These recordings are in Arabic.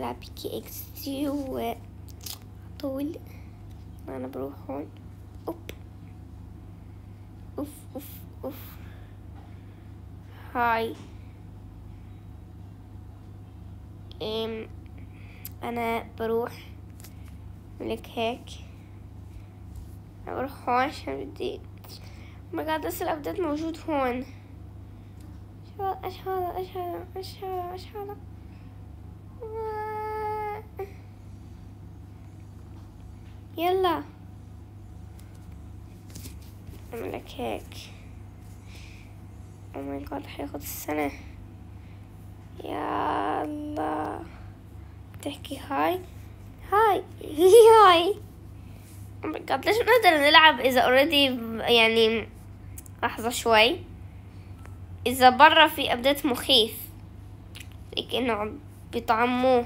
بلعب كي اكس و طول انا بروح هون اوب اوف اوف اوف هاي ام انا بروح لك هيك بروح هون عشان بدي ما قاعد لسه الابديت موجود هون ايش هذا ايش هذا ايش هذا ايش هذا ايش هذا يلا أعملك هيك أو ماي جاد حياخد السنة يا الله تحكي هاي هاي هاي أو ماي جاد ليش بنقدر نلعب إذا أوريدي يعني لحظة شوي إذا برا في أبديت مخيف لكنه بيطعموه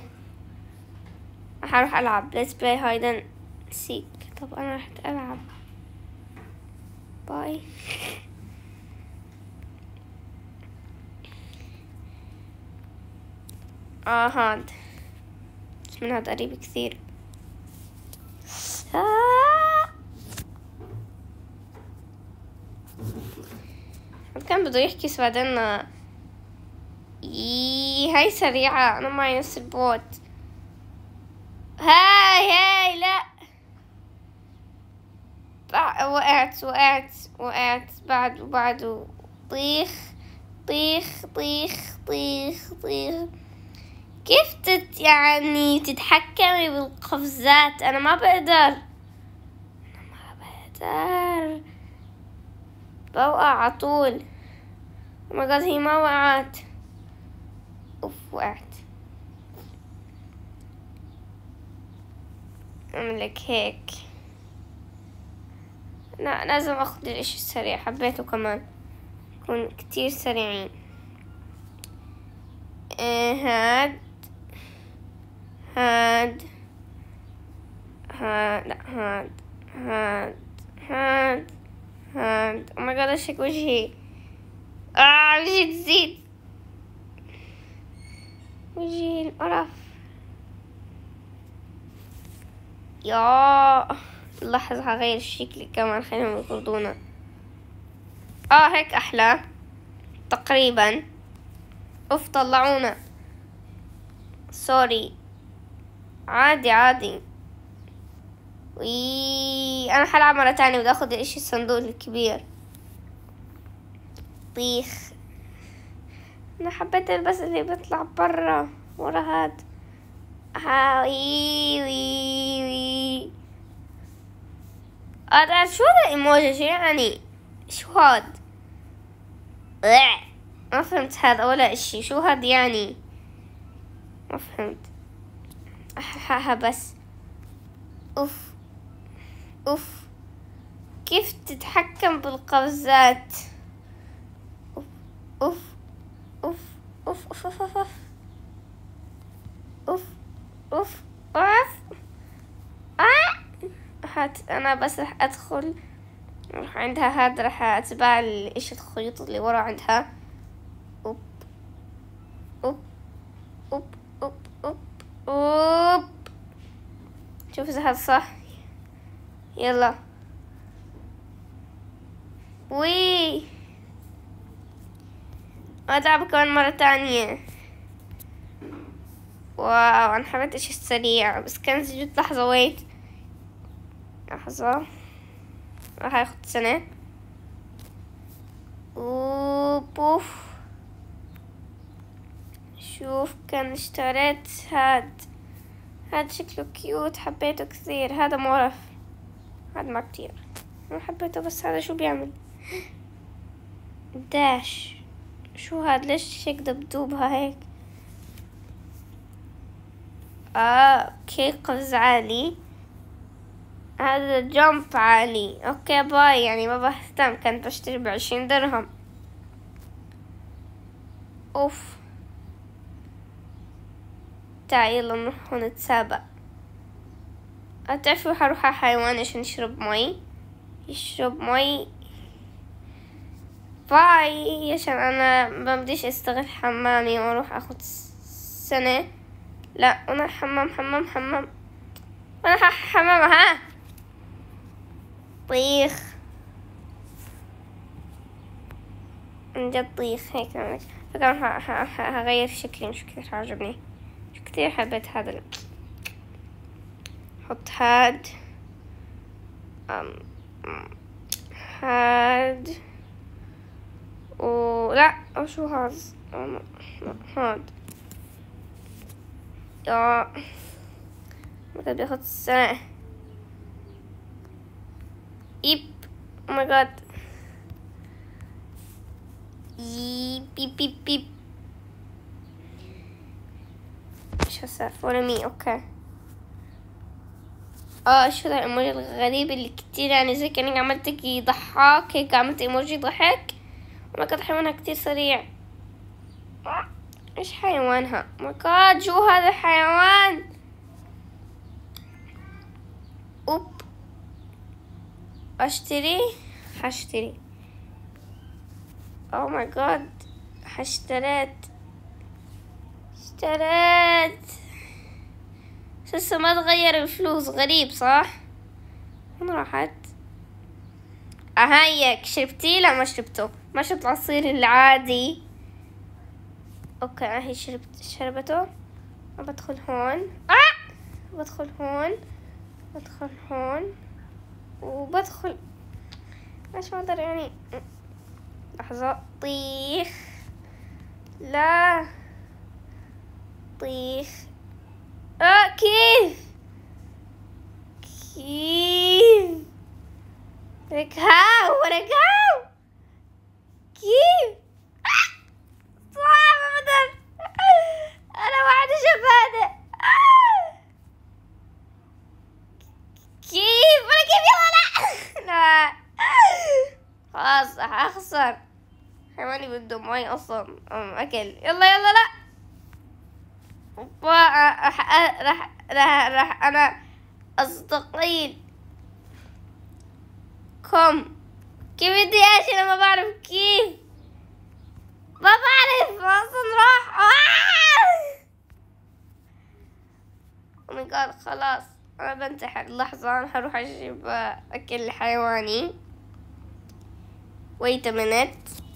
هروح ألعب let's play هايدن سيك طب انا رحت العب باي اه هاد بس من هاد قريب كثير آه. كان بده يحكي بس بعدين هاي سريعة أنا معي نفس البوت هاي هاي لا وقعت وقعت وقعت بعد وبعده طيخ طيخ طيخ طيخ طيخ كيف تت يعني تتحكمي بالقفزات انا ما بقدر انا ما بقدر بوقع على طول ما oh قد هي ما وقعت اوف وقعت اعمل لك هيك لا لازم اخذ الاشي السريع حبيته كمان يكون كتير سريعين إيه هاد هاد هاد لا هاد هاد هاد هاد او ماي جاد اشيك وجهي اه وجهي تزيد وجهي القرف يا لحظة هغير الشكل كمان خليهم يطردونا اه هيك احلى تقريبا اوف طلعونا سوري عادي عادي وي انا حلعب مرة تانية بدي اخذ الاشي الصندوق الكبير طيخ انا حبيت البس اللي بيطلع برا ورا هاد آه، وي وي أرى شو هذا الايموجي شو يعني شو هاد إيه، ما فهمت هذا ولا اشي شو هاد يعني ما فهمت حححها بس اوف اوف كيف تتحكم بالقفزات اوف اوف اوف اوف اوف اوف اوف اوف اوف, أوف. حت... انا بس رح ادخل رح عندها هاد رح اتبع ايش الخيوط اللي ورا عندها اوب اوب اوب اوب اوب اوب شوف اذا هاد صح يلا وي ألعب كمان مرة تانية واو أنا حبيت إيش السريع بس كان جد لحظة ويت لحظة راح ياخد سنة وبوف شوف كان اشتريت هاد هاد شكله كيوت حبيته كثير هذا مورف هاد ما كتير ما حبيته بس هذا شو بيعمل داش شو هاد ليش هيك دبدوبها هيك اه كيك قفز عالي هذا جمب عالي اوكي باي يعني ما بهتم كنت بشتري بعشرين درهم اوف تعال يلا نروح نتسابق هتعرفوا هروح على حيوان عشان يشرب مي يشرب مي باي عشان انا ما بديش استغل حمامي واروح اخد سنة لا انا حمام حمام حمام انا حمام ها طيخ من جد طيخ هيك فكان هغير شكلي مش كثير عجبني مش كثير حبيت هذا ال... حط هاد أم... هاد و لا شو هاز أم... هاد يا ما تبي بياخد سنة Eep. Oh my god. Eep, beep, beep, beep. مش vor ولا مي اوكي اه ذا الايموجي الغريب اللي كتير يعني زي كانك عملت ضحك هيك عملت ايموجي ضحك كانت حيوانها كتير سريع ايش حيوانها ماي جاد شو هذا الحيوان اشتري هشتري او ماي جاد هشتريت اشتريت لسه ما تغير الفلوس غريب صح وين راحت اهيك شربتي لا ما شربته ما شربت عصير العادي اوكي اهي شربت شربته بدخل هون آه! بدخل هون بدخل هون وبدخل مش مقدر يعني لحظة طيخ لا طيخ آه كيف كيف لك هاو ولك ماي اصلا اكل يلا يلا لا راح راح راح راح انا استقيل كم كيف بدي اشي انا ما بعرف كيف ما بعرف اصلا راح اوه ماي جاد خلاص انا بنتحر لحظة انا هروح اجيب اكل حيواني wait a minute